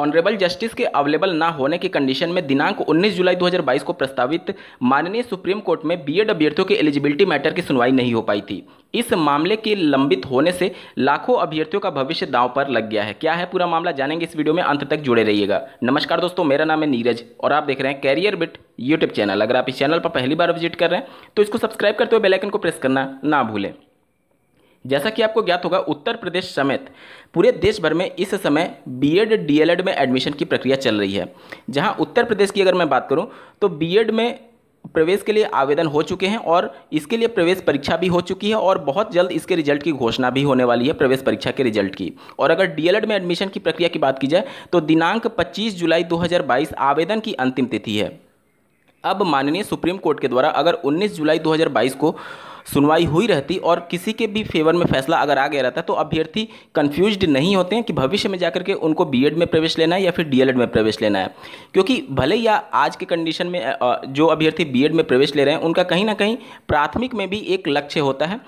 honourable justice के available ना होने की कंडीशन में दिनांक 19 जुलाई 2022 को प्रस्तावित माननीय सुप्रीम कोर्ट में बीएड अभ्यर्थियों की एलिजिबिलिटी मैटर की सुनवाई नहीं हो पाई थी इस मामले के लंबित होने से लाखों अभ्यर्थियों का भविष्य दांव पर लग गया है क्या है पूरा मामला जानेंगे इस वीडियो में अंत तक जुड़े रहिएगा नमस्कार दोस्तों मेरा नाम है नीरज और आप देख रहे हैं कैरियर बिट यूट्यूब चैनल अगर आप इस चैनल पर पहली बार विजिट कर रहे हैं तो इसको सब्सक्राइब करते हुए बेलाइकन को प्रेस करना ना भूलें जैसा कि आपको ज्ञात होगा उत्तर प्रदेश समेत पूरे देश भर में इस समय बीएड डीएलएड में एडमिशन की प्रक्रिया चल रही है जहां उत्तर प्रदेश की अगर मैं बात करूं तो बीएड में प्रवेश के लिए आवेदन हो चुके हैं और इसके लिए प्रवेश परीक्षा भी हो चुकी है और बहुत जल्द इसके रिजल्ट की घोषणा भी होने वाली है प्रवेश परीक्षा के रिजल्ट की और अगर डीएलएड में एडमिशन की प्रक्रिया की बात की जाए तो दिनांक 25 जुलाई 2022 आवेदन की अंतिम तिथि है अब माननीय सुप्रीम कोर्ट के द्वारा अगर 19 जुलाई 2022 को सुनवाई हुई रहती और किसी के भी फेवर में फैसला अगर आ गया रहता तो अभ्यर्थी कन्फ्यूज नहीं होते हैं कि भविष्य में जाकर के उनको बी में प्रवेश लेना है या फिर डी में प्रवेश लेना है क्योंकि भले या आज के कंडीशन में जो अभ्यर्थी बी में प्रवेश ले रहे हैं उनका कहीं ना कहीं प्राथमिक में भी एक लक्ष्य होता है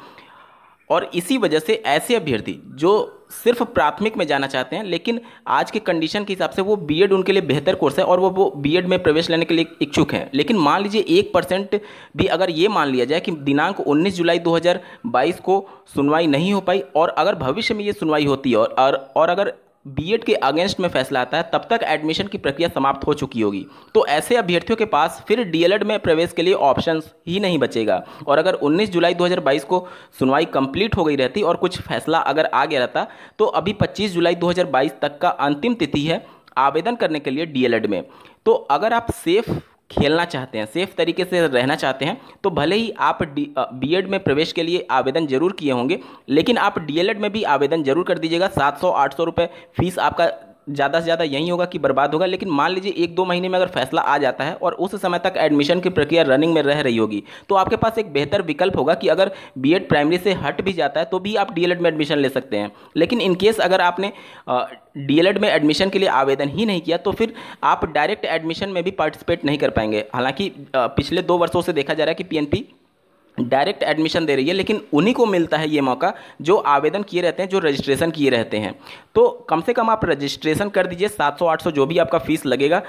और इसी वजह से ऐसे अभ्यर्थी जो सिर्फ प्राथमिक में जाना चाहते हैं लेकिन आज के कंडीशन के हिसाब से वो बीएड उनके लिए बेहतर कोर्स है और वो वो बीएड में प्रवेश लेने के लिए इच्छुक हैं लेकिन मान लीजिए एक परसेंट भी अगर ये मान लिया जाए कि दिनांक 19 जुलाई 2022 को सुनवाई नहीं हो पाई और अगर भविष्य में ये सुनवाई होती है और, और अगर बीएड के अगेंस्ट में फैसला आता है तब तक एडमिशन की प्रक्रिया समाप्त हो चुकी होगी तो ऐसे अभ्यर्थियों के पास फिर डीएलएड में प्रवेश के लिए ऑप्शन ही नहीं बचेगा और अगर 19 जुलाई 2022 को सुनवाई कंप्लीट हो गई रहती और कुछ फैसला अगर आ गया रहता तो अभी पच्चीस जुलाई 2022 तक का अंतिम तिथि है आवेदन करने के लिए डीएलएड में तो अगर आप सेफ़ खेलना चाहते हैं सेफ तरीके से रहना चाहते हैं तो भले ही आप बी एड में प्रवेश के लिए आवेदन जरूर किए होंगे लेकिन आप डीएलएड में भी आवेदन जरूर कर दीजिएगा सात सौ आठ सौ रुपये फीस आपका ज़्यादा से ज़्यादा यही होगा कि बर्बाद होगा लेकिन मान लीजिए एक दो महीने में अगर फैसला आ जाता है और उस समय तक एडमिशन की प्रक्रिया रनिंग में रह रही होगी तो आपके पास एक बेहतर विकल्प होगा कि अगर बी प्राइमरी से हट भी जाता है तो भी आप डी में एडमिशन ले सकते हैं लेकिन इनकेस अगर आपने डी में एडमिशन के लिए आवेदन ही नहीं किया तो फिर आप डायरेक्ट एडमिशन में भी पार्टिसिपेट नहीं कर पाएंगे हालांकि पिछले दो वर्षों से देखा जा रहा है कि पी डायरेक्ट एडमिशन दे रही है लेकिन उन्हीं को मिलता है ये मौका जो आवेदन किए रहते हैं जो रजिस्ट्रेशन किए रहते हैं तो कम से कम आप रजिस्ट्रेशन कर दीजिए 700 800 जो भी आपका फ़ीस लगेगा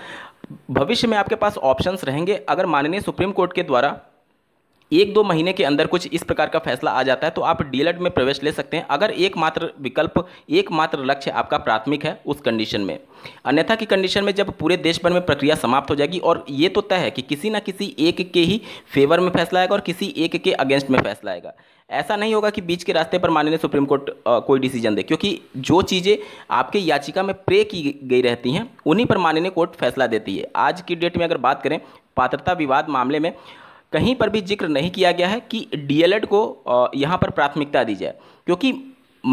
भविष्य में आपके पास ऑप्शंस रहेंगे अगर माननीय सुप्रीम कोर्ट के द्वारा एक दो महीने के अंदर कुछ इस प्रकार का फैसला आ जाता है तो आप डीएलएड में प्रवेश ले सकते हैं अगर एकमात्र विकल्प एकमात्र लक्ष्य आपका प्राथमिक है उस कंडीशन में अन्यथा की कंडीशन में जब पूरे देश भर में प्रक्रिया समाप्त हो जाएगी और ये तो तय है कि किसी ना किसी एक के ही फेवर में फैसला आएगा और किसी एक के अगेंस्ट में फैसला आएगा ऐसा नहीं होगा कि बीच के रास्ते पर माननीय सुप्रीम कोर्ट कोई डिसीजन दे क्योंकि जो चीज़ें आपके याचिका में प्रे की गई रहती हैं उन्हीं पर माननीय कोर्ट फैसला देती है आज की डेट में अगर बात करें पात्रता विवाद मामले में कहीं पर भी जिक्र नहीं किया गया है कि डीएलएड को यहाँ पर प्राथमिकता दी जाए क्योंकि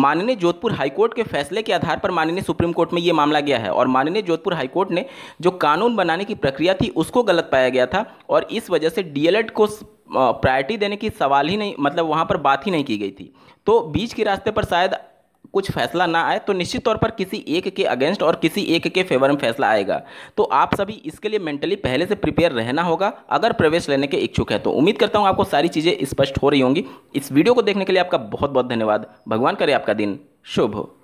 माननीय जोधपुर हाईकोर्ट के फैसले के आधार पर माननीय सुप्रीम कोर्ट में ये मामला गया है और माननीय जोधपुर हाईकोर्ट ने जो कानून बनाने की प्रक्रिया थी उसको गलत पाया गया था और इस वजह से डीएलएड को प्रायोरिटी देने की सवाल ही नहीं मतलब वहाँ पर बात ही नहीं की गई थी तो बीच के रास्ते पर शायद कुछ फैसला ना आए तो निश्चित तौर पर किसी एक के अगेंस्ट और किसी एक के फेवर में फैसला आएगा तो आप सभी इसके लिए मेंटली पहले से प्रिपेयर रहना होगा अगर प्रवेश लेने के इच्छुक है तो उम्मीद करता हूँ आपको सारी चीज़ें स्पष्ट हो रही होंगी इस वीडियो को देखने के लिए आपका बहुत बहुत धन्यवाद भगवान करे आपका दिन शुभ हो